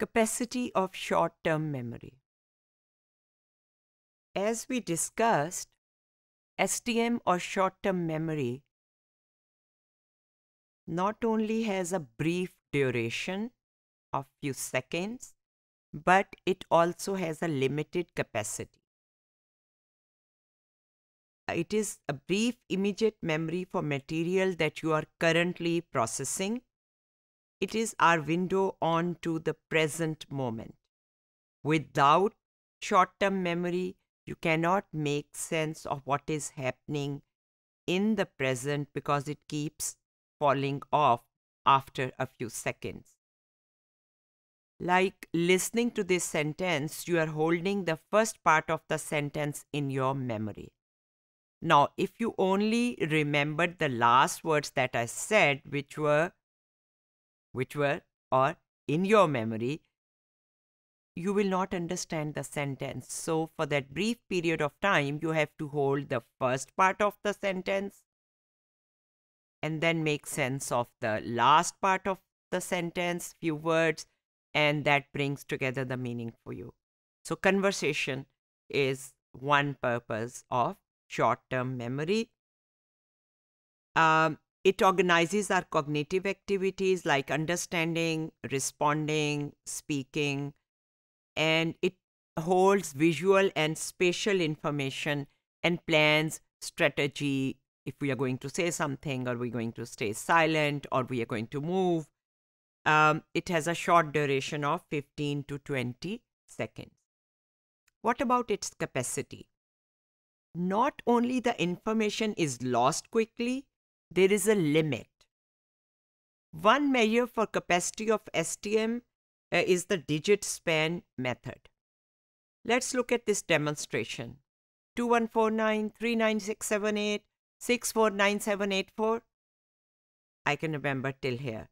Capacity of short term memory. As we discussed, STM or short term memory not only has a brief duration of few seconds, but it also has a limited capacity. It is a brief immediate memory for material that you are currently processing it is our window on to the present moment. Without short term memory, you cannot make sense of what is happening in the present because it keeps falling off after a few seconds. Like listening to this sentence, you are holding the first part of the sentence in your memory. Now, if you only remembered the last words that I said, which were which were or in your memory, you will not understand the sentence. So, for that brief period of time, you have to hold the first part of the sentence and then make sense of the last part of the sentence, few words, and that brings together the meaning for you. So, conversation is one purpose of short term memory. Um, it organizes our cognitive activities like understanding, responding, speaking, and it holds visual and spatial information and plans strategy if we are going to say something or we're going to stay silent or we are going to move. Um, it has a short duration of 15 to 20 seconds. What about its capacity? Not only the information is lost quickly, there is a limit. One measure for capacity of STM uh, is the digit span method. Let's look at this demonstration. 2149, 3967, 649784. I can remember till here.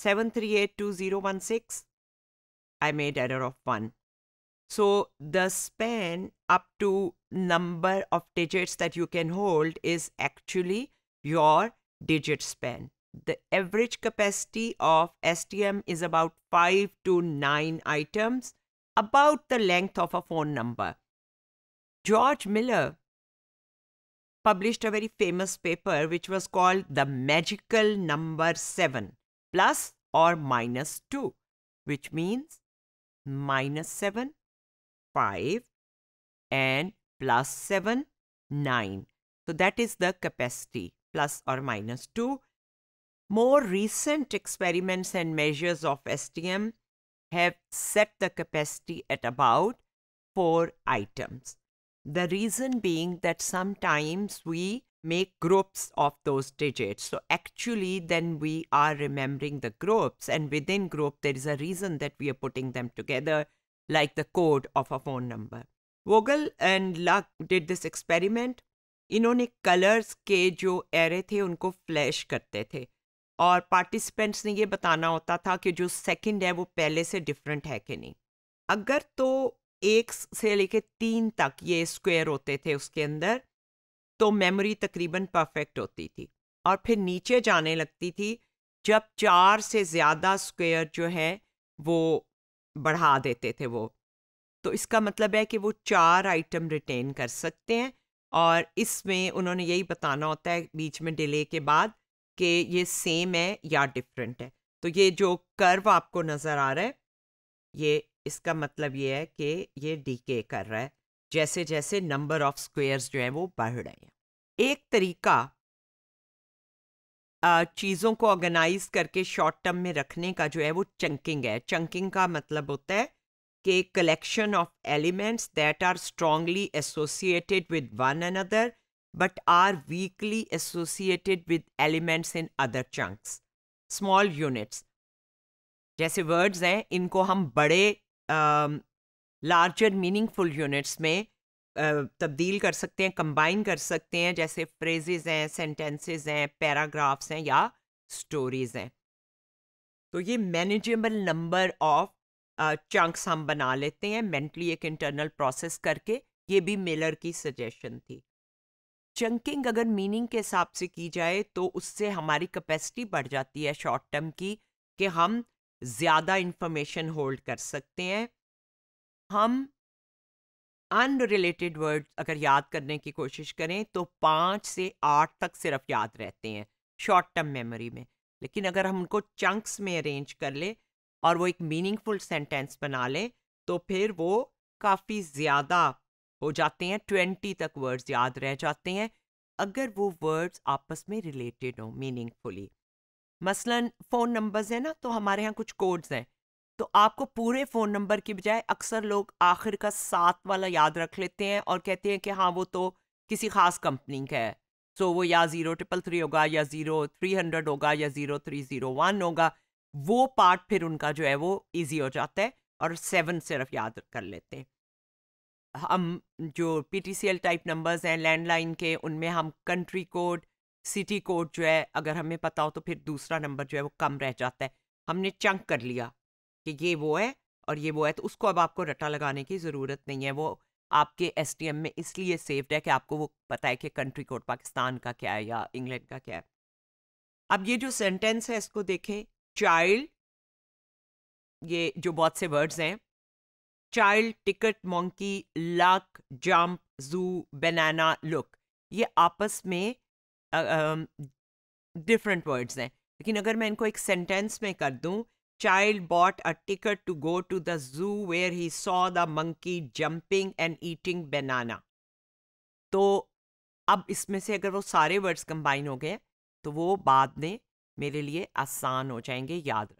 7382016. I made error of 1. So the span up to number of digits that you can hold is actually your digit span. The average capacity of STM is about 5 to 9 items, about the length of a phone number. George Miller published a very famous paper which was called The Magical Number 7, plus or minus 2, which means minus 7, 5, and plus 7, 9. So that is the capacity plus or minus 2. More recent experiments and measures of STM have set the capacity at about 4 items. The reason being that sometimes we make groups of those digits. So actually then we are remembering the groups and within group there is a reason that we are putting them together like the code of a phone number. Vogel and Luck did this experiment इन्होंने colours के जो array थे उनको flash करते थे और participants ने ये बताना होता था कि जो सेकंड है वो पहले से डिफरेंट है कि नहीं अगर तो एक से लेके तीन तक ये स्क्वायर होते थे उसके अंदर तो मेमोरी तकरीबन परफेक्ट होती थी और फिर नीचे जाने लगती थी जब चार से ज़्यादा स्क्वायर जो है वो बढ़ा देते थे वो तो इसका मतलब है कि वो चार आइटम रिटेन कर सकते हैं और इसमें उन्होंने यही बताना होता है बीच में डिले के बाद कि ये सेम है या डिफरेंट है तो ये जो कर्व आपको नज़र आ रहा है ये इसका मतलब ये है कि ये डीके कर रहा है जैसे जैसे नंबर ऑफ स्क्वेयर्स जो हैं वो बढ़ रहे हैं एक तरीका चीज़ों को ऑर्गेनाइज करके शॉर्ट टर्म में रखने का जो है वो चंकिंग है चंकिंग का मतलब होता है के collection of elements that are strongly associated with one another but are weakly associated with elements in other chunks small units जैसे वर्ड्स हैं इनको हम बड़े लार्जर मीनिंगफुल यूनिट्स में तब्दील कर सकते हैं कंबाइन कर सकते हैं जैसे फ्रेजेज हैं सेंटेंसेज हैं पैराग्राफ्स हैं या स्टोरीज हैं तो ये मैनेजेबल नंबर ऑफ चंक्स हम बना लेते हैं मेंटली एक इंटरनल प्रोसेस करके ये भी मिलर की सजेशन थी चंकिंग अगर मीनिंग के हिसाब से की जाए तो उससे हमारी कैपेसिटी बढ़ जाती है शॉर्ट टर्म की कि हम ज़्यादा इन्फॉर्मेशन होल्ड कर सकते हैं हम अनरिलेटेड वर्ड अगर याद करने की कोशिश करें तो पाँच से आठ तक सिर्फ याद रहते हैं शॉर्ट टर्म मेमोरी में लेकिन अगर हम उनको चंक्स में अरेंज कर ले और वो एक मीनिंगफुल सेंटेंस बना लें तो फिर वो काफ़ी ज़्यादा हो जाते हैं ट्वेंटी तक वर्ड्स याद रह जाते हैं अगर वो वर्ड्स आपस में रिलेटेड हों मीनिंगफुली मसलन फ़ोन नंबर्स हैं ना तो हमारे यहाँ कुछ कोड्स हैं तो आपको पूरे फ़ोन नंबर की बजाय अक्सर लोग आखिर का सात वाला याद रख लेते हैं और कहते हैं कि हाँ वो तो किसी ख़ास कंपनी का है सो so, वो या ज़ीरो ट्रिपल थ्री होगा या ज़ीरो थ्री हंड्रेड होगा या ज़ीरो थ्री ज़ीरो वन होगा वो पार्ट फिर उनका जो है वो इजी हो जाता है और सेवन सिर्फ याद कर लेते हैं हम जो पीटीसीएल टाइप नंबर्स हैं लैंडलाइन के उनमें हम कंट्री कोड सिटी कोड जो है अगर हमें पता हो तो फिर दूसरा नंबर जो है वो कम रह जाता है हमने चंक कर लिया कि ये वो है और ये वो है तो उसको अब आपको रटा लगाने की ज़रूरत नहीं है वो आपके एस में इसलिए सेव्ड है कि आपको वो पता है कि कंट्री कोड पाकिस्तान का क्या है या इंग्लैंड का क्या है अब ये जो सेंटेंस है इसको देखें चाइल्ड ये जो बहुत से वर्ड्स हैं child ticket monkey luck jump zoo banana look ये आपस में डिफरेंट वर्ड्स हैं लेकिन अगर मैं इनको एक सेंटेंस में कर दूं child bought a ticket to go to the zoo where he saw the monkey jumping and eating banana. तो अब इसमें से अगर वो सारे वर्ड्स कंबाइन हो गए तो वो बाद में मेरे लिए आसान हो जाएंगे याद